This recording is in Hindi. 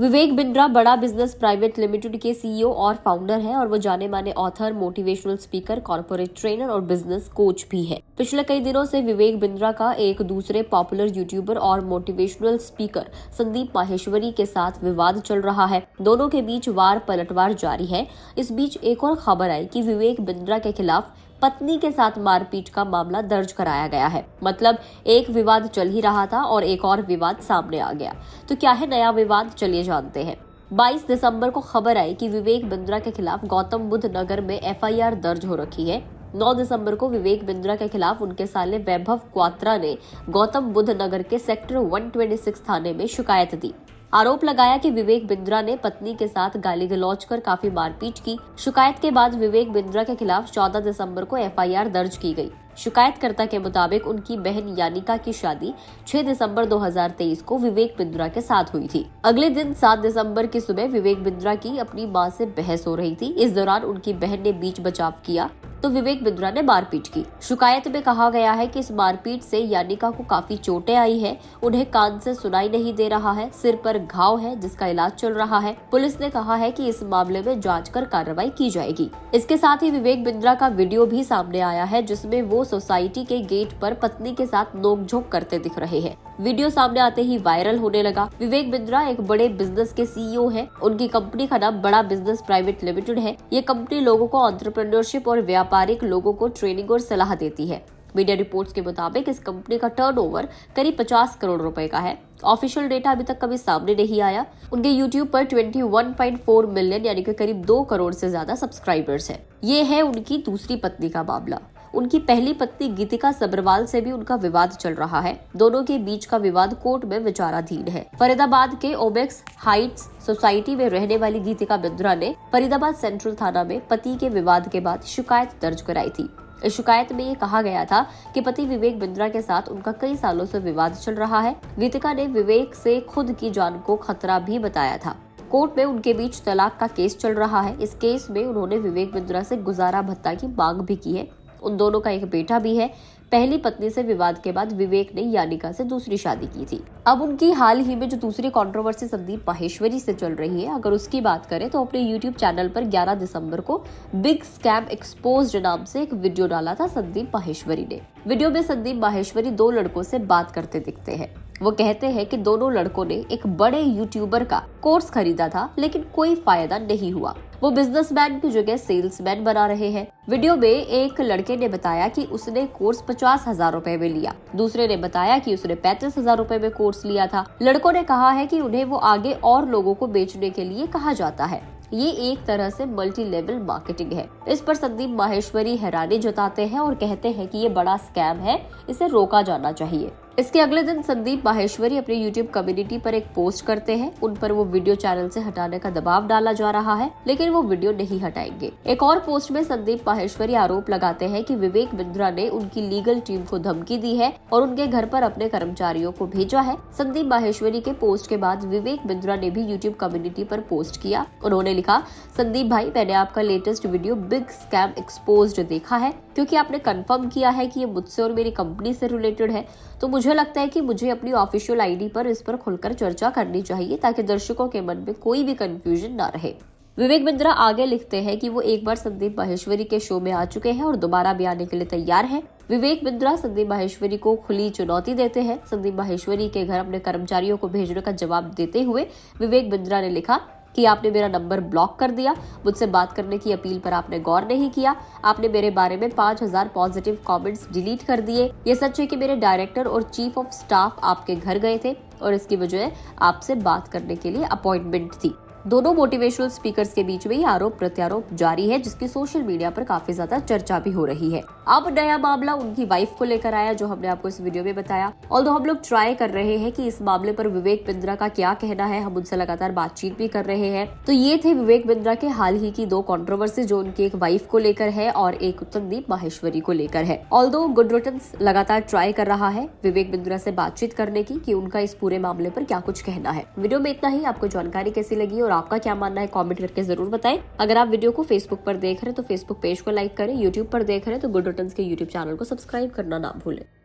विवेक Bindra Bada business private limited के सीईओ और फाउंडर हैं और वो जाने माने author motivational speaker corporate trainer और बिजनेस कोच भी है पिछले कई दिनों से विवेक बिंद्रा का एक दूसरे पॉपुलर यूट्यूबर और मोटिवेशनल स्पीकर संदीप माहेश्वरी के साथ विवाद चल रहा है दोनों के बीच वार पलटवार जारी है इस बीच एक और खबर आई की विवेक बिंद्रा के खिलाफ पत्नी के साथ मारपीट का मामला दर्ज कराया गया है मतलब एक विवाद चल ही रहा था और एक और विवाद सामने आ गया तो क्या है नया विवाद चलिए जानते हैं 22 दिसंबर को खबर आई कि विवेक बिंद्रा के खिलाफ गौतम बुद्ध नगर में एफआईआर दर्ज हो रखी है 9 दिसंबर को विवेक बिंद्रा के खिलाफ उनके साले वैभव क्वात्रा ने गौतम बुद्ध नगर के सेक्टर 126 थाने में शिकायत दी आरोप लगाया कि विवेक बिंद्रा ने पत्नी के साथ गाली गलौज कर काफी मारपीट की शिकायत के बाद विवेक बिंद्रा के खिलाफ 14 दिसंबर को एफआईआर दर्ज की गई शिकायतकर्ता के मुताबिक उनकी बहन यानिका की शादी 6 दिसंबर 2023 को विवेक बिंद्रा के साथ हुई थी अगले दिन 7 दिसंबर की सुबह विवेक बिंद्रा की अपनी मां से बहस हो रही थी इस दौरान उनकी बहन ने बीच बचाव किया तो विवेक बिंद्रा ने मारपीट की शिकायत में कहा गया है कि इस मारपीट से यानिका को काफी चोटें आई है उन्हें कान से सुनाई नहीं दे रहा है सिर पर घाव है जिसका इलाज चल रहा है पुलिस ने कहा है कि इस मामले में जांच कर कार्रवाई की जाएगी इसके साथ ही विवेक बिंद्रा का वीडियो भी सामने आया है जिसमे वो सोसाइटी के गेट पर पत्नी के साथ नोकझोंक करते दिख रहे हैं वीडियो सामने आते ही वायरल होने लगा विवेक बिंद्रा एक बड़े बिजनेस के सीईओ हैं उनकी कंपनी का नाम बड़ा बिजनेस प्राइवेट लिमिटेड है ये कंपनी लोगों को ऑन्टरप्रेन्योरशिप और व्यापार व्यापारिक लोगों को ट्रेनिंग और सलाह देती है मीडिया रिपोर्ट्स के मुताबिक इस कंपनी का टर्नओवर करीब 50 करोड़ रुपए का है ऑफिशियल डेटा अभी तक कभी सामने नहीं आया उनके यूट्यूब पर 21.4 मिलियन यानी कि करीब दो करोड़ से ज्यादा सब्सक्राइबर्स है ये है उनकी दूसरी पत्नी का मामला उनकी पहली पत्नी गीतिका सबरवाल से भी उनका विवाद चल रहा है दोनों के बीच का विवाद कोर्ट में विचाराधीन है फरीदाबाद के ओबेक्स हाइट्स सोसाइटी में रहने वाली गीतिका बिंद्रा ने फरीदाबाद सेंट्रल थाना में पति के विवाद के बाद शिकायत दर्ज कराई थी इस शिकायत में ये कहा गया था कि पति विवेक बिंद्रा के साथ उनका कई सालों से विवाद चल रहा है गीतिका ने विवेक से खुद की जान को खतरा भी बताया था कोर्ट में उनके बीच तलाक का केस चल रहा है इस केस में उन्होंने विवेक बिंद्रा से गुजारा भत्ता की मांग भी की है उन दोनों का एक बेटा भी है पहली पत्नी से विवाद के बाद विवेक ने यानिका से दूसरी शादी की थी अब उनकी हाल ही में जो दूसरी कंट्रोवर्सी संदीप माहेश्वरी से चल रही है अगर उसकी बात करें तो अपने यूट्यूब चैनल पर 11 दिसंबर को बिग स्कैम एक्सपोज नाम से एक वीडियो डाला था संदीप माहेश्वरी ने वीडियो में संदीप माहेश्वरी दो लड़कों से बात करते दिखते हैं वो कहते हैं कि दोनों लड़कों ने एक बड़े यूट्यूबर का कोर्स खरीदा था लेकिन कोई फायदा नहीं हुआ वो बिजनेसमैन की जगह सेल्समैन बना रहे हैं वीडियो में एक लड़के ने बताया कि उसने कोर्स पचास हजार रूपए में लिया दूसरे ने बताया कि उसने पैंतीस हजार रूपए में कोर्स लिया था लड़कों ने कहा है कि उन्हें वो आगे और लोगों को बेचने के लिए कहा जाता है ये एक तरह से मल्टी लेवल मार्केटिंग है इस पर संदीप माहेश्वरी हैरानी जताते हैं और कहते हैं कि ये बड़ा स्कैम है इसे रोका जाना चाहिए इसके अगले दिन संदीप माहेश्वरी अपनी यूट्यूब कम्युनिटी पर एक पोस्ट करते हैं उन पर वो वीडियो चैनल से हटाने का दबाव डाला जा रहा है लेकिन वो वीडियो नहीं हटाएंगे एक और पोस्ट में संदीप माहेश्वरी आरोप लगाते हैं कि विवेक बिंद्रा ने उनकी लीगल टीम को धमकी दी है और उनके घर पर अपने कर्मचारियों को भेजा है संदीप माहेश्वरी के पोस्ट के बाद विवेक बिंद्रा ने भी यूट्यूब कम्युनिटी पर पोस्ट किया उन्होंने लिखा संदीप भाई मैंने आपका latest video big scam expose देखा है क्योंकि आपने कंफर्म किया है कि ये मुझसे और मेरी कंपनी से रिलेटेड है तो मुझे लगता है कि मुझे अपनी ऑफिशियल आईडी पर इस पर खुलकर चर्चा करनी चाहिए ताकि दर्शकों के मन में कोई भी कंफ्यूजन ना रहे विवेक बिंद्रा आगे लिखते हैं कि वो एक बार संदीप माहेश्वरी के शो में आ चुके हैं और दोबारा भी आने के लिए तैयार हैं विवेक बिंद्रा संदीप माहेश्वरी को खुली चुनौती देते हैं संदीप माहेश्वरी के घर अपने कर्मचारियों को भेजने का जवाब देते हुए विवेक बिंद्रा ने लिखा कि आपने मेरा नंबर ब्लॉक कर दिया मुझसे बात करने की अपील पर आपने गौर नहीं किया आपने मेरे बारे में 5000 पॉजिटिव कमेंट्स डिलीट कर दिए ये सच है कि मेरे डायरेक्टर और चीफ ऑफ स्टाफ आपके घर गए थे और इसकी वजह आपसे बात करने के लिए अपॉइंटमेंट थी दोनों मोटिवेशनल स्पीकर्स के बीच में आरोप प्रत्यारोप जारी है जिसकी सोशल मीडिया पर काफी ज्यादा चर्चा भी हो रही है अब नया मामला उनकी वाइफ को लेकर आया जो हमने आपको इस वीडियो में बताया और हम लोग ट्राई कर रहे हैं कि इस मामले पर विवेक बिंद्रा का क्या कहना है हम उनसे लगातार बातचीत भी कर रहे हैं तो ये थे विवेक बिंद्रा के हाल ही की दो कॉन्ट्रोवर्सी जो उनकी एक वाइफ को लेकर है और एक उत्तमदीप माहेश्वरी को लेकर है ऑल दो गुड रिटर्न लगातार ट्राई कर रहा है विवेक बिंद्रा से बातचीत करने की कि उनका इस पूरे मामले पर क्या कुछ कहना है वीडियो में इतना ही आपको जानकारी कैसी लगी और आपका क्या मानना है कॉमेंट करके जरूर बताएं अगर आप वीडियो को फेसबुक पर देख रहे हैं तो फेसबुक पेज को लाइक करें यूट्यूब पर देख रहे हैं तो गुड रिटर्न के यूट्यूब चैनल को सब्सक्राइब करना ना भूलें